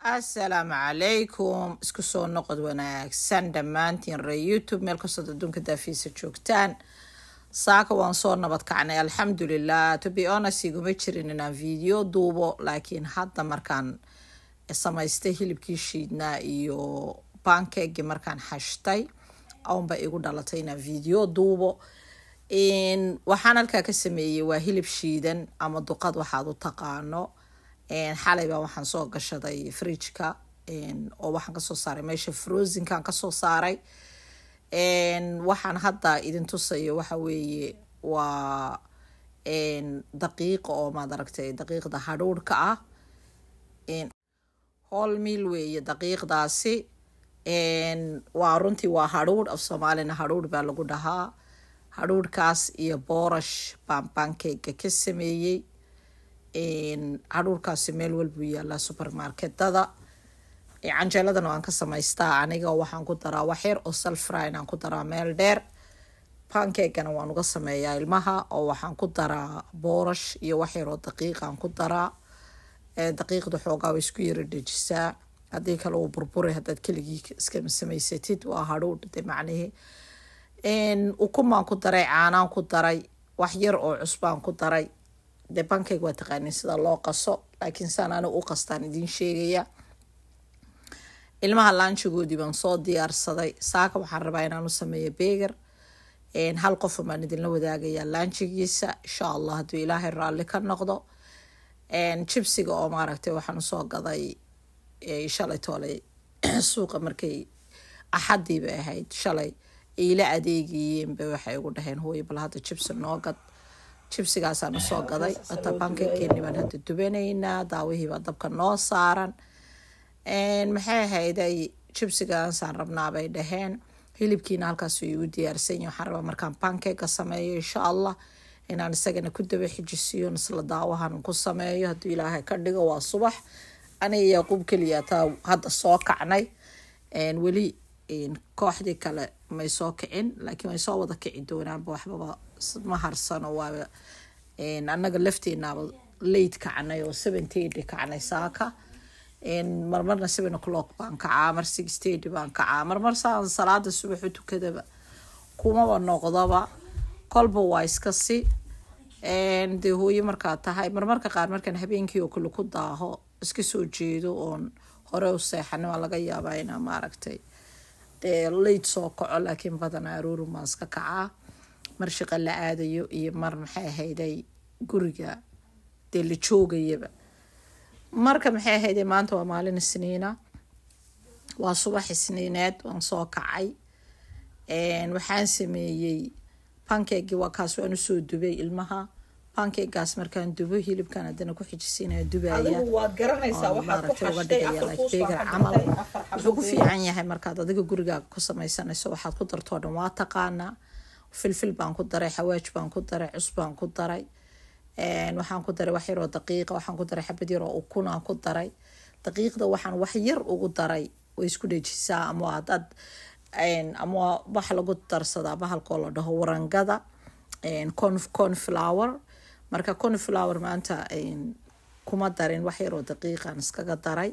asalaamu calaykum isku soo noqod wanaagsan dhammaantiin ree youtube meel kastood adduunka daafiisa joogtaan saaka waan soo nabadkacnay alxamdulilah to be honest iguma jirin inaan video duubo laakiin hadda markaan samaystay hilibkii shiidnaa iyo bankeegii markaan xashtay aunba igu dhalatay inaan video duubo waxaan halkaa ka sameeyey waa hilib shiidan ama duqad waxaad u taqaano xalay baa waxaan soo gashaday fridgka oo waxaan kasoo saaray meesha frosinkaan kasoo saaray waxaan hadda idin tusayo waxa weeye waa daqiiqa oo maad aragtay daqiiqda hadhuurhka ah hol miil weeye daqiiqdaasi waa runtii waa hadhuurh af soomaalina hadhuurh baa lagu dhahaa hadhuurhkaas iyo boorash baan ka sameeyey cadhuurkaasi meel walbuu yaalaa supermarketada canjeeladan aan ka samaystaa aniga waxaan ku daraa waxyar oo salfrin aan ku daraa meel dheer pankegana waan uga sameeyaa ilmaha oo waxaan ku daraa boorash iyo waxyar oo daqiiq ku daraa daqiiqda xoogaa way isku yara dejisaa haddii kale uu burburay haddaad keligii iska samaysatid waa hadhuudh de macnihii ukumaan ku daray caanaan ku daray wax yar oo cusbaan ku daray dee bankayga waa taqaaniin sida loo qaso laakiin saan anigu u qastaan idiin sheegaya ilmaha laanjigoodii baan soo diyaarsaday saaka waxaan rabaa inaan sameeyo beger hal qofun baan idinla wadaagayaa laanjigiisa insha allah hadduu ilaahay raalli ka noqdo jibsiga oo maaragtay waxaan usoo gaday shalay toolay suuqa markay axadiiba ahayd shalay iila adeegiyeenba waxay ugu dhaheen hooyo bal hadda jibsi noo gad jibsigaasaana usoo gaday hata bankakeenni baan hadda dubanaynaa daawihiibaa dabka noo saaran maxay ahayday jibsigaasaan rabnaabay dhaheen hilibkiina halkaas igu diyaarsanyi waxaan rabaa markaan bankeega sameeyo insha allah inaan isagana ku daba xijisiyo nisla daawahan ku sameeyo hadduu ilaahay ka dhigo waa subax aniga yaaquub keliya taa hadda soo kacnay weli kooxdii kale may soo kicin laakiin way soo wada kici doonaanba waxbaba ma harsano waaba annaga lafteenaaba laid kacnay oo seventeedi kacnay saaka marmarna seven o'clock baan kacaa mar sixteedi baan kacaa marmar saan salaada subax tukadaba kumaba noqdaba kolba waa iskasi dee hooye markaa tahay marmarka qaar markaan habeenkii oo kale ku daaho iska soo jeedo oon hore u seexanin waa laga yaabaa inaa maaragtay dee layd soo kaco laakiin badanaa aruurumaa iska kacaa mar shaqa la aadayo iyo mar maxay ahayday guriga dee la joogayaba marka maxay ahayday maanta waa maalin isniina waa subax isniineed waan soo kacay waxaan sameeyey bankeegii waa kaas waan usoo dubay ilmaha bankeygaas markaan dubo hilibkan hadana ku xijisiinaya dubaaya begar camal wuxuu ku fiican yahay markaad adiga gurigaaga ku samaysanayso waxaad ku dartoo dhan waa taqaanaa filfil baan ku daray xawaaj baan ku daray cus baan ku daray waxaan ku daray wax yaroo daqiiqa waxaan ku daray xabad yaroo ukunaan ku daray daqiiqda waxaan wax yar ugu daray way isku dhejisaa ama adaad ama wax lagu darsadaa bahalkoo la dhaho warangada cornflower marka conflower maanta kuma darin wax yaroo daqiiqaan iskaga daray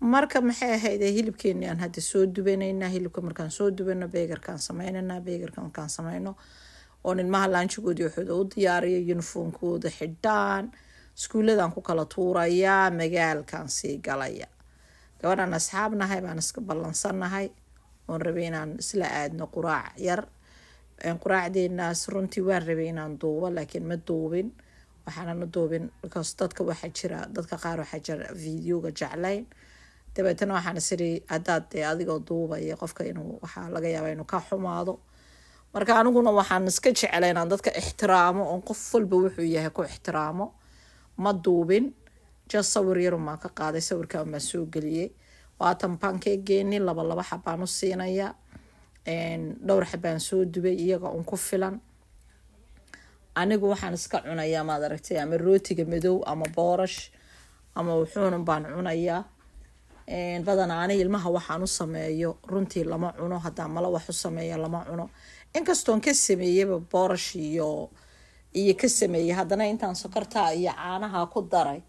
marka maxay ahayde hilibkeenii aan hadda soo dubanaynaa hilibka markaan soo dubano beegarkaan samaynaynaa beegarka markaan samayno oon ilmaha laanjigoodii waxooda u diyaariyo yuniformkooda xidhaan iskuulladan ku kala tuurayaa magaalkan sii galaya gabadhaan asxaab nahay baan iska ballansannahay oon rabay inaan isla aadno quraac yar quraacdeenaas runtii waan rabay inaan duubo laakiin ma duubin waxaanana duubin bikaas dadka waxaa jira dadka qaar waxaa jira videoga jeclayn dabeetana waxaana siri haddaad dee adigoo duubaya qofka inuu waxaa laga yaabaa inuu ka xumaado marka aniguna waxaan iska jecla inaan dadka ixtiraamo oon qof walba wuxuu yahay ku ixtiraamo ma duubin just sawir yarumaan ka qaaday sawirkan baan soo geliyey waatan pankeegeeni labalaba xabaan u siinaya dhowr xabaan soo dubay iyaga un ku filan anigu waxaan iska cunayaa maad aragtay ama rootiga madow ama boorash ama wuxuunan baan cunayaa badanaa ani ilmaha waxaan u sameeyo runtii lama cuno haddaan mala wax u sameeya lama cuno inkastoon ka sameeyaba boorash iyo iyo ka sameeyey haddana intaan sokortaa iyo caanaha ku daray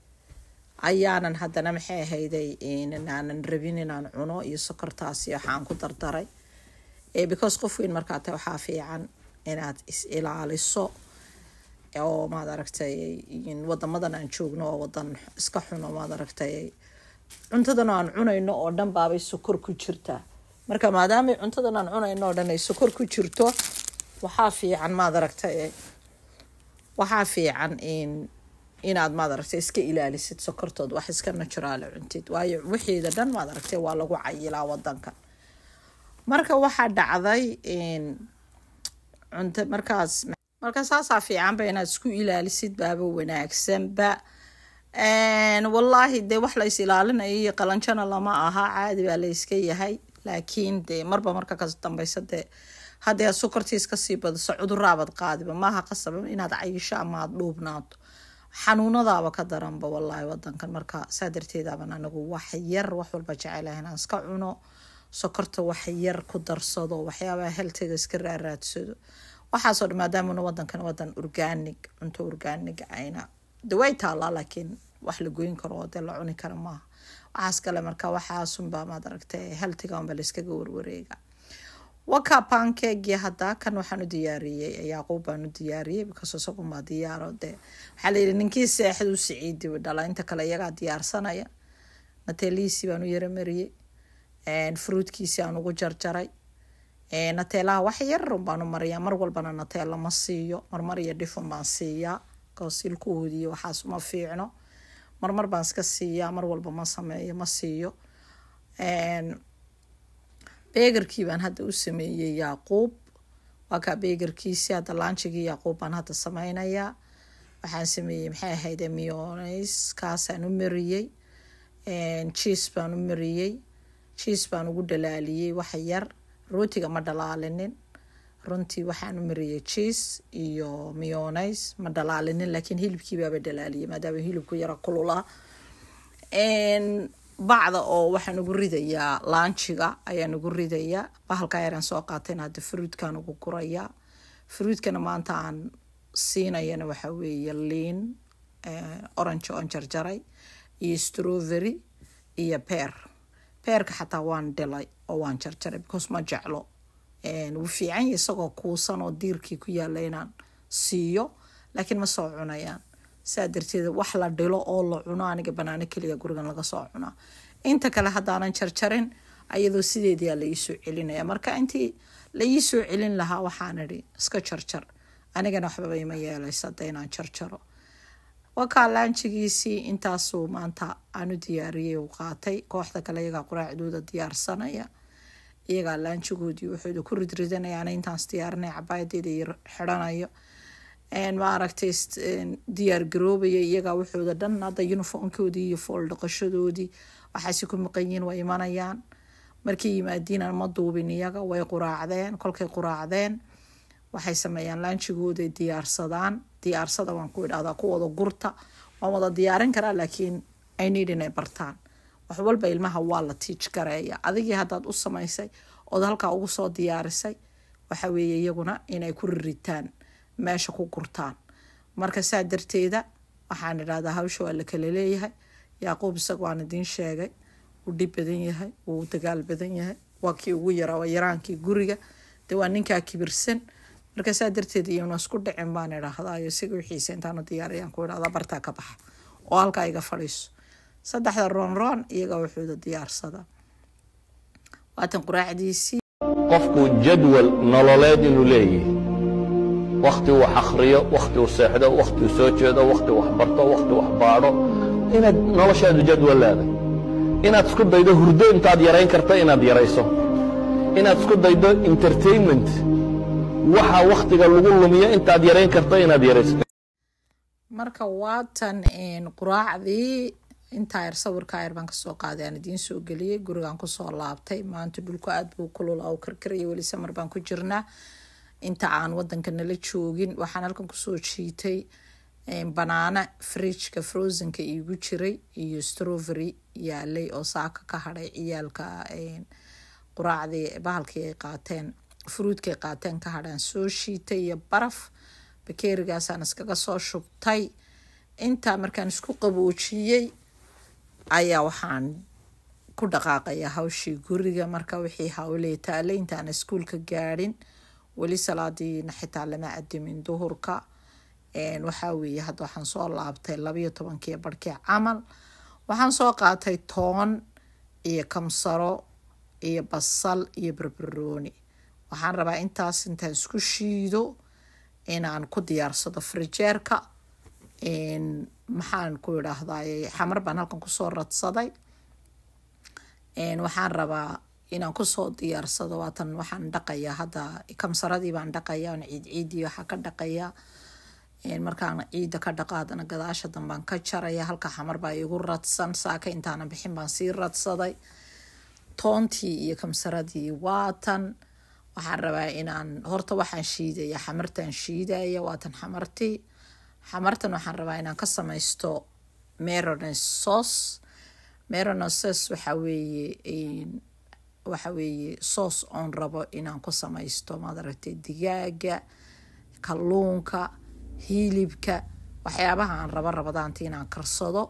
ayaanan haddana maxay ahayday aanan rabin inaan cuno iyo sokortaasi waxaan ku dardaray Eh, because qof weyn markaa waxaa fiican inaad is-ilaaliso oo maad aragtay wadamadan aan joogno oo wadan iska xuno maad aragtay cuntadan aan cunayno oo dhan baabay sokor ku jirtaa marka maadaama cuntadan aan cunayno oo dhan ay sokor ku jirto waxaa fiican maad aragtay waxaa fiican in inaad maad aragtay iska ilaalisid sokortood wax iska naturaale cuntid waayo wixiida dhan maad aragtay waa lagu cayilaa wadanka marka waxaa dhacday cunto markaas marka saasaa fiicanba inaad isku ilaalisid baaba wanaagsanba wallaahi dee wax lays ilaalinayo iyo lama aha caadi baa la yahay laakiin dee marba marka ka dambaysa dee haddii aad sukartiis kasii badiso cuduraabad qaadiba maaha qasaba inaad cayisho ama aad dhuubnaato xanuunadaaba ka daranba wallaahi wadankan marka saa darteedaaban anagu wax yar wax walba jecelahay inaan iska cuno sokorta wax yar ku darsado waxyaabaha helteeda iska raaraadsado waxaasoo dhan maadaamana wadankan wadan orgaanig cunto orgaanig ayna de taalaa laakiin wax la goyn karo oo dee la cuni kara maaha waxaas kale marka waxaasunbaa maad aragta heltiganba layskaga warwareega waka pankegia haddaa kan waxaan u diyaariyey yaaquub baan u diyaariyey bikasoo isagunbaa diyaaro dee waxaa layidhi ninkii seexdu siciidi dhala inta kale iyagaa diyaarsanaya nateliisi baan u yaramariyey fruutkiisi aan ugu jarjaray nateelaha wax yar unbaanu mariyaa mar walbana nateella ma siiyo marmar iyo dhifun baan siiyaa koosilkuudiyo waxaas uma fiicno marmar baan iska siiyaa mar walba ma sameeyo ma siiyo beegarkii baan hadda u sameeyey yaaquub waa kaa hadda laanjigii yaaquub baan hadda sameynayaa waxaan sameeyey maxay ahayd emionis kaasaan u mariyey jiis baan u mariyey jiis baan ugu dhalaaliyey waxa yar rootiga ma dhalaalinin runtii waxaan u mariyey jiis iyo miyonays ma dhalaalinin laakiin hilibkiibaaba dhalaaliyey maadaama hilibku yara kululaa bacda oo waxaan ugu ridayaa laanjiga ayaan ugu ridayaa bahalkaa yaraan soo qaatayna hadda fruudkaan ugu gurayaa fruudkana maanta aan siinayana waxaa weeye liin eh, orange oon jarjaray iyo strawberry iyo beer beerka xataa waan dhilay oo waan jarjaray because ma jeclo wuu fiicanya isagoo kuusan oo diirkii ku yaala inaan siiyo laakiin ma soo cunayaan saa darteed wax la dhilo oo la cuno aniga banaano keliya gurigan laga soo cunaa inta kale haddaanan jarjarin ayadoo sideedaa la iisoo celinaya marka intii la iisoo celin lahaa waxaan idhi iska jarjar anigana waxbaba ima yeelaysa inaan jarjaro wakaallaanjigiisii intaasuu maanta aanu diyaariyey uu qaatay kooxda kale iyagaa quraacdooda diyaarsanaya iyagaa laanjigoodii wuxuuda ku ridridanaya ana intaans diyaarinay cabaayadeeda iyo xidhanayo maaragtay diyaar garoobaya iyagaa wuxuuda dhan hadda uniformkoodii iyo fool dhaqashadoodii waxaasi ku maqanyihiin way imanayaan markii yimaadiina ma duubin iyaga way quraacdeen kolkay quraacdeen waxay sameeyaan laanjigooday diyaarsadaan diyaarsada waan ku idhahdaa kuwooda gurta waan wada diyaarin karaa laakiin ay niid inay bartaan wax walba ilmaha waa la tiij gareeya adigii haddaad u samaysay ood halkaa ugu soo diyaarisay waxa weeye iyaguna inay ku riritaan meesha ku gurtaan marka saa darteeda waxaan idhahdaa hawsha waa la kala leeyahay yaaquub isaga waan idiin sheegay wuu dhib badan yahay wuu dagaal badan yahay waa kii ugu yaraa waa yaraankii guriga dee waa ninkaa kibirsan marka saa darteed iyona isku dhicin baan idhaahdayo isaga wixiisa intaanu diyaarayaan ku idhahdaa bartaa ka baxa oo halkaa iga fadhiiso saddexda roonroon iyagaa wuxuuda diyaarsada waatan quraacdiisii qofkuu jadwal nololeed inuu leeyahay wakhti wax akhriyo wakhti uu seexdo wakhti uu soo jeedo wakhti wax barto wakhti wax baadho inaad noloshaadu jadwal leeday inaad isku daydo hurdo intaad yarayn karta inaad yarayso inaad isku daydo entertainment waxa wakhtiga lagu lumiyo intaad yarayn karto inaad yaraysato marka waatan quraacdii intaa yar sawirkaa yar baan kasoo qaaday aan idiin soo geliyey gurigaan kusoo laabtay maanta dhulku aada buu kulula u karkaraya weli samar baan ku jirnaa inta aan wadanka nala joogin waxaan halkan kusoo jiitay banaana frijka frozenka iigu jiray iyo strovery yaalay oo saaka ka hadhay ciyaalka quraacdii bahalkii ay qaateen furuudkay qaateen ka hadhaan soo shiitay iyo baraf bakeerigaasaan iskaga soo shubtay intaa markaan isku qaboojiyey ayaa waxaan ku dhaqaaqayaa hawshii guriga marka wixii hawlee taale intaan iskuulka gaadin weli salaadiina xitaa lama cadimin duhurka waxaa weeye hadda waxaan soo laabtay labayo tobankii barkii camal waxaan soo qaatay toon iyo kamsaro iyo basal iyo barbarooni waxaan rabaa intaas intaan isku shiido inaan ku diyaarsado frijeerka maxaan ku idhaahday xamar baan halkan kusoo radsaday waxaan rabaa inaan kusoo diyaarsado waatan waxaan dhaqayaa hadda kamsaradii baan dhaqaya on ciid waxaa ka dhaqaya markaan ciidda ka dhaqaadana gadaasha dambaan ka jaraya halka xamar baa igu radsan saaka intaana bixin baan sii radsaday toontii iyo kamsaradii waatan waxaan rabaa inaan horta waxaan shiidaya xamartaan shiidaya waatan xamartii xamartan waxaan rabaa inaan ka samaysto meronesos meronesos waxaa weeye waxa weeye oon rabo inaan ku samaysto maad digaaga kalluunka hilibka waxyaabaha aan rabo rabadaanta inaan karsado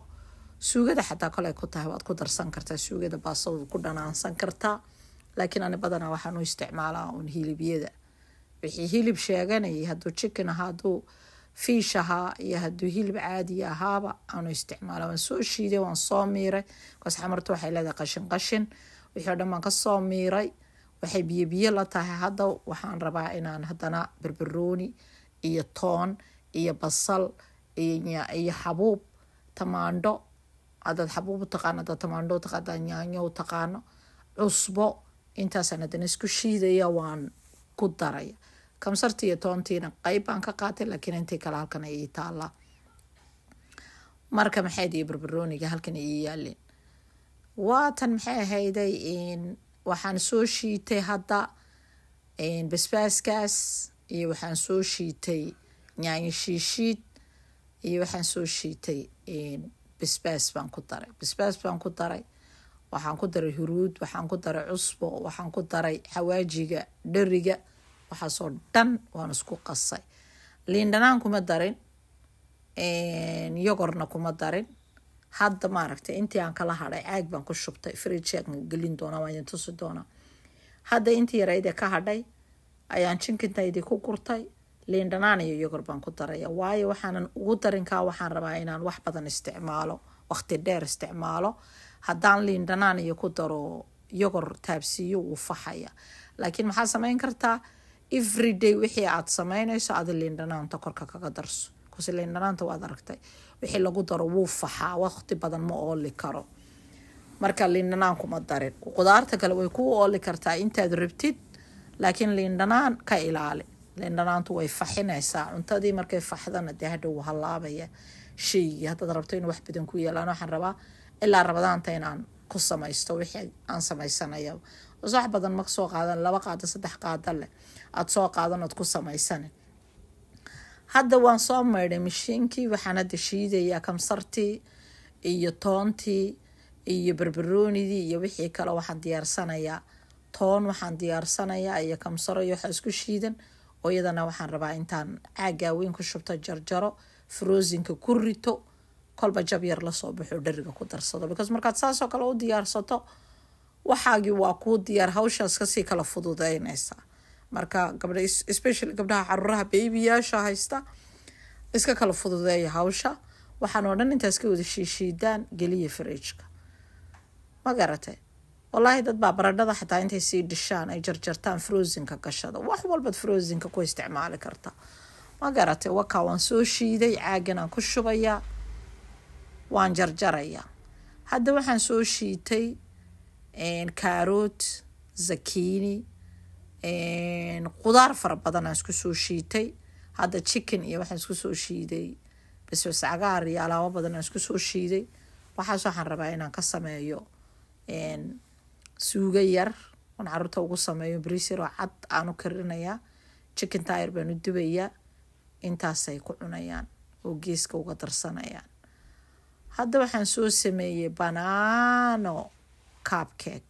suugada xataa koley ku tahay waad ku darsan kartaa suugada baasad ku dhanaansan kartaa laakiin ani badanaa waxaan u isticmaalaa uun hilibiyada wixii hilib sheeganaya hadduu jicken ahaa hadduu fiish ahaa iyo hadduu hilib caadiya ahaaba aanu isticmaala waan soo shiiday waan soo miiray kaas xamartu waxay leedahay qashin qashin wixii o dhan baan kasoo miiray waxay biyo biyo la tahay hadda waxaan rabaa inaan haddana berberooni iyo toon iyo basal iyo xabuub tamaandho hadaad xabuub u taqaano tamaandho utaqaano yaanyo u taqaano cusbo intaasaan haddana isku shiidaya waan ku daray kamsartii iyo toontiina qeyb baan ka qaatay laakiin intii kale halkan ay ii marka maxayd iyo barbarooniga halkan ii yaaleen waatan maxay ahayday waxaan soo shiitay hadda basbaaskaas iyo waxaan soo shiitay nyaanyo shiishiid iyo waxaan soo shiitay basbaas baan ku daray basbaas baan ku daray waxaan ku daray huruud waxaan ku daray cusbo waxaan ku daray xawaajiga dheriga waxaasoo dhan waan isku qasay liindhanaan kuma darin yogorna kuma darin hadda maaragtay intii aan kala hadhay caag baan ku shubtay frijeegna gelin doona waan idin tusi doonaa hadda intii yaraydee ka hadhay ayaan jinkintaydii ku gurtay liindhanaan iyo yogor baan ku daraya waayo waxaanan ugu darinkaa waxaan rabaa inaan wax badan isticmaalo waqti dheer isticmaalo haddaan liin dhanaan iyo ku daro yogor taabsiiyo uu faxaya laakiin maxaa samayn kartaa everyday wixii aad samaynayso aad liin dhanaanta korka kaga darso kuse liin dhanaanta waad aragtay wixii lagu daro wuu faxaa waqti badan ma ooli karo marka liin dhanaan kuma darin qudaarta kale way kuu ooli kartaa intaad rabtid laakiin liin dhanaan ka ilaali liin dhanaantu way faxinaysaa cuntadii markay faxdana dee hadhow halaabaya sheeygii haddaad rabto in wax badan ku yeelaan waxaan rabaa ilaa rabadaanta inaan ku samaysto wixii aan samaysanayaba wax badan ma soo qaadan laba qaado saddex qaada leh aada soo qaadan ood ku samaysanin hadda waan soo maydhay mishiinkii waxaan hadda shiidayaa kamsartii iyo toontii iyo berberoonidii iyo wixii kale waxaan diyaarsanayaa toon waxaan diyaarsanayaa iyo kamsaro iyo waxaa isku shiidan oo iyadana waxaan rabaa intaan caaggaa weyn ku shubto jarjaro froosinka ku rito kolba jab yar lasoo baxo dheriga ku darsado because markaad saasoo kale u diyaarsato waxaagii waa kuu diyaar hawshaas kasii kala fududeyneysa marka gabdha especially gabdhaha caruuraha beybiyaasha haysta iska kala fududeeya hawsha waxaan oo dhan intaas ka wada shiishiidaan geliya fariijka ma garatay wallaahi dad baa baradhada xataa intay sii dhishaan ay jarjartaan frosinka gashada wax walbaad frosinka ku isticmaali karta ma garatay wakaa waan soo shiiday caagan aan ku shubayaa waan jarjaraya hadda waxaan soo shiitay kaarood zakiini qudaar fara badanaan isku soo shiitay hadda chicken iyo waxaan isku soo shiiday bisbis cagaar iyo alaabo badan isku soo shiiday waxaas waxaan rabaa inaan ka sameeyo suuga yar oon caruurta ugu sameeyo bariis yaroo cad aanu karinayaa chicken tyre baan u dubayaa intaasay ku cunayaan oo geeska uga darsanayaan hadda waxaan soo sameeyey banaano kaabkeeg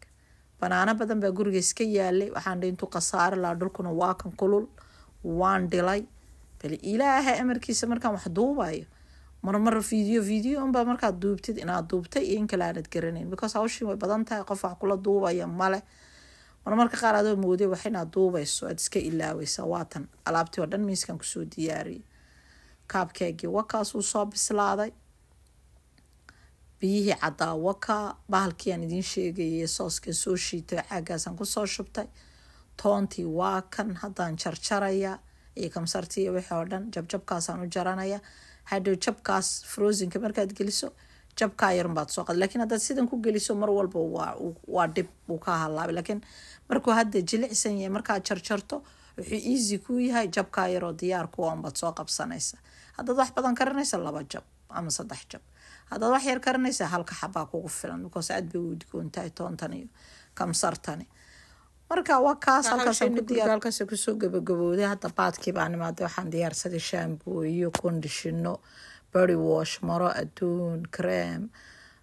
banaano badan baa gurigays ka yaalay waxaan dhi intuu khasaari laha dhulkuna waa kan kulul waan dhilay bal ilaaha amarkiisa markaan wax duubayo marmar video video unbaa markaad duubtid inaad duubtay iyo in kale garanayn because hawshii way badan tahay qof wax kula duubaya male marmarka qaar adoo mooday wax inaad duubayso aad iska ilaaweysaa waatan alaabtii oo dhan miiskan kusoo diyaariyay kaabkeegii wakaasuu soo bislaaday biyihii cadaawaka bahalkiiaan idiin sheegayay sooska soo shiito caagaasaan kusoo shubtay toontii waa kan haddaan jarjaraya iyo kamsartii iyo wixii oo dhan jabjabkaasaan u jaranaya hadhow jabkaas frosinka markaad geliso jabkaa yarunbaad soo qad lakiin haddaad sidan ku geliso mar walba waa dhib uu ka halaabay laakiin markuu hadda jilicsan yahay markaad jarjarto wuxuu easy kuu yahay jabkaa yaroo diyaar kuwa ah unbaad soo qabsanaysa haddaad wax badan karinaysa laba jab ama saddex jab هذا واحد يركرني سهل كحبا كوقفلا نقص عد بود كون تاي تونتني كم صرتني مركا وكاس هالك سكودي هالك سكسوق بجبودي هذا بعد كيف أنا ما أدو حد يرسد شامبو يو كونديشنو بري واش مرا أدون كريم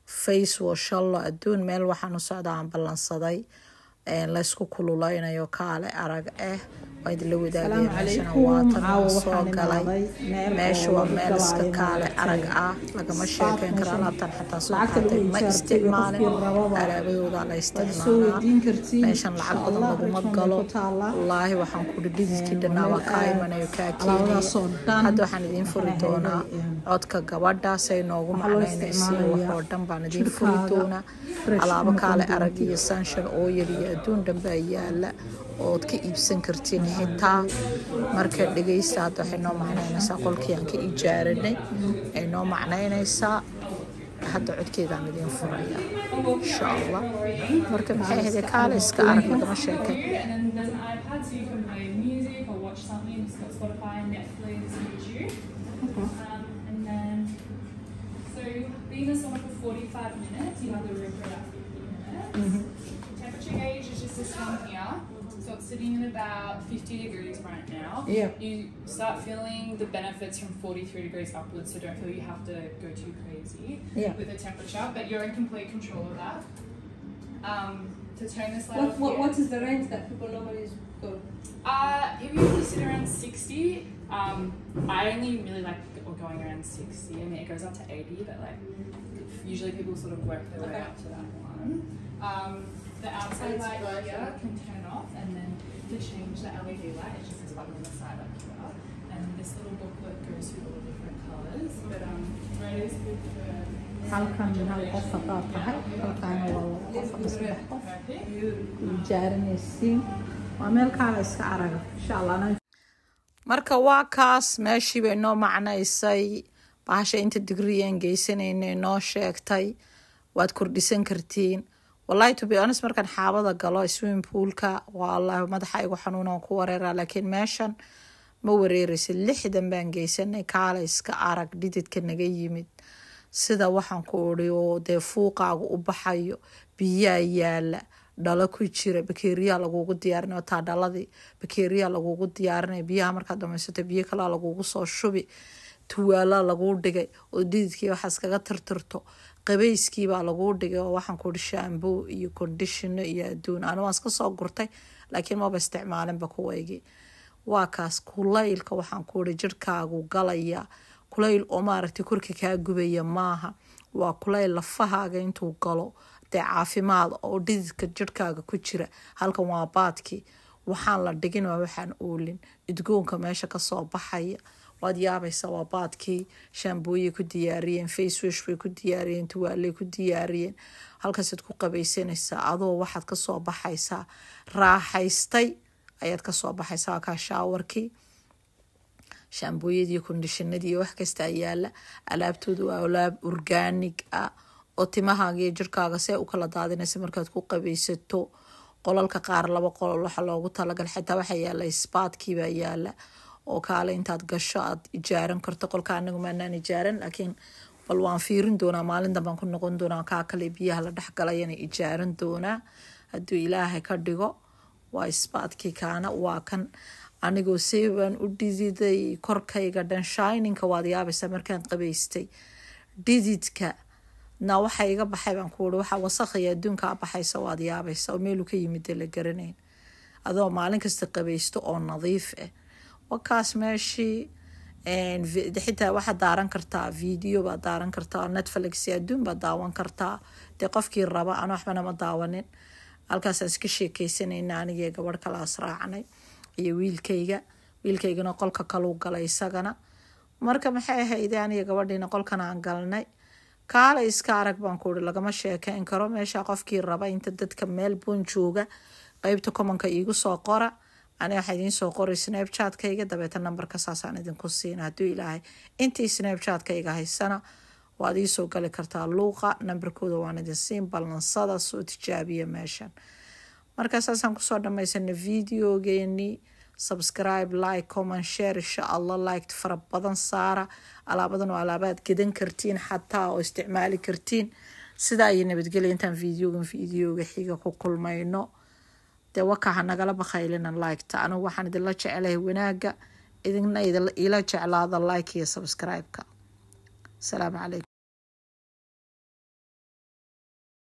فيس واش الله أدون ميل وحنو صدا عم بلان صداي laysku kululaynayo kaale arag ah la wadaagwaatan soo galay meesha waa meel iska kaale arag ah lagama sheekeyn karaa laabtan xataa soo ma isticmaalin alaabadooda la isticmaalaa meeshan lacag badan laguma galo wallaahi waxaan kudhi dhididkii dhanaaba kaa imanayo kaa hadda waxaan idiin furi doonaa codka gabadhaasay noogu macnaynaysii waxoo dhan baan idiin furi doonaa alaabo kaale arag iyo sanshan oo yariyo adduun dhanbe ayaala ood ka iibsan kartiin xitaa marka dhegaysta hadda waxay noo macnaynaysaa qolkii aan ka ijaaranay ay noo macnaynaysaa hadda codkeedaan idiin furaya insha allah marka maxay ahayd kaale iska arag lagama sheekay So being a song for 45 minutes, you have the room for that 50 minutes. Mm -hmm. temperature gauge is just this one here. So it's sitting at about 50 degrees right now. Yeah. You start feeling the benefits from 43 degrees upwards, so don't feel you have to go too crazy yeah. with the temperature, but you're in complete control of that. Um, to turn this light what, off what, what is the range that people normally go? Uh, you usually sit around 60. Um, I only really like going around 60. I mean, it goes up to 80, but like usually people sort of work their way up to that one. Um, the outside light here can turn off and then to change the LED light, it's just this button on the side up here. And this little booklet goes through all the different colours. But um, Rhoda's with the halkan hal qof hadaa tahay halkaana waa labo qof ama saddex qof jaaranaysiin waa meel kaala iska araga insha marka waa kaas meeshii inoo macnaysay bahasha inta digriyan geysanayna inoo sheegtay waad kordhisan kartiin wallahi to be honest markaan xaabada galo swim poolka wallahi madaxa igu xanuun ku wareeraa laakiin meeshan ma wareereysid lixdan baan geysanay kaale iska arag dhididka naga yimid sida waxaan ku uri oo dee fuuqaaga u baxayo biyaa yaala dhalo ku jira bakeeriyaa lagugu diyaarinay wataa dhaladii bakeeriyaa lagugu diyaarinay biyaha markaad dhamaysato biyo kalaa lagugu soo shubi tuwaalaa laguu dhigay oo dididkii waxaa iskaga tirtirto qabayskiibaa lagu dhigay oo waxaan kuuhi shaamboo iyo kondishino iyo adduun ani waan iska gurtay laakiin maba isticmaalinba kuwaygii waa kaas kulaylka waxaan kuuhi jirhkaagu galaya kulayl oo maaragtay korka kaa gubaya maaha waa kulayl lafahaaga intuu galo dee caafimaad oo dhididka jirhkaaga ku jira halkan waa baadkii waxaan la dhigin waa waxaan oolin idgoonka meesha kasoo baxaya waad yaabaysaa waa baadkii shaambuoyay ku diyaariyeen facewish bay ku diyaariyeen tuwaaley ku diyaariyeen halkaasaad ku qabaysanaysaa adoo waxaad kasoo baxaysaa raaxaystay ayaad kasoo baxaysaa waa kaa shaawarkii shaambuoyadii kondishinadii wax kasta yaala alaabtoodu waa alaab organig ah oo timahaaga iyo jirkaaga see u kala daadinaysa markaad ku qabaysato qolalka qaar laba qolol waxa loogu talagal xitaa waxaa yaala isbaadkiibaa yaala oo kaale intaad gasho aad ijaaran karto qolka anagu maanaan ijaaran laakiin bal waan fiirin doonaa maalin dambaan ku noqon doonaa kaa kale biyaha la dhexgalayana ijaaran doonaa hadduu ilaahay ka dhigo waa isbaadkii kaana waa kan anigoo seebaan u dhididay korkayga dhanshininka waad yaabaysaa markaan qabaystay dididka na waxa iga baxay baan ku uri waxaa wasakhiya adduunkaa baxaysa waad yaabaysa oo meelu ka yimid la garanayn adoo maalin kasta qabaysto oo nadiif ah wakaas meeshii xitaa waxaad daaran kartaa video baad daaran kartaa netflix adduun baad daawan kartaa dee qofkii raba aan waxbana ma daawanin halkaasaan iska sheekeysanayna anigee gabadh kalaas raacnay iyo wiilkayga wiilkaygana qolka kaluu galay isagana marka maxay ahaydee aniga gabadhiina qolkan aan galnay kaale iska arag baan ku idhi lagama sheekayn karo meeshaa qofkii raba inta dadka meel bun jooga qaybta komanka iigu soo qora ani waxaa idiin soo qoray snabchatkayga dabeeta nambarka saasaan idinku siina hadduu ilaahay intii snabchatkayga haysana waad ii soo gali kartaa luuqa nambarkooda waan idin siin ballansada soo tijaabiya meeshan markaa saasaan kusoo dhammaysanay videogeenii سبسكرايب لايك كومن شير ان شاء الله لايك تفرب بدن سارة على بدن وعلى باد قدن كرتين حتى او كرتين سدا اي نبتقلي انتان فيديو فيديو حيقا كو كل ماينو دي وكا هنقل بخيلنا لايك تانو وحان دي لا جعله وناقا إذن إذا إلا هذا اللايك يا سبسكرايب السلام عليكم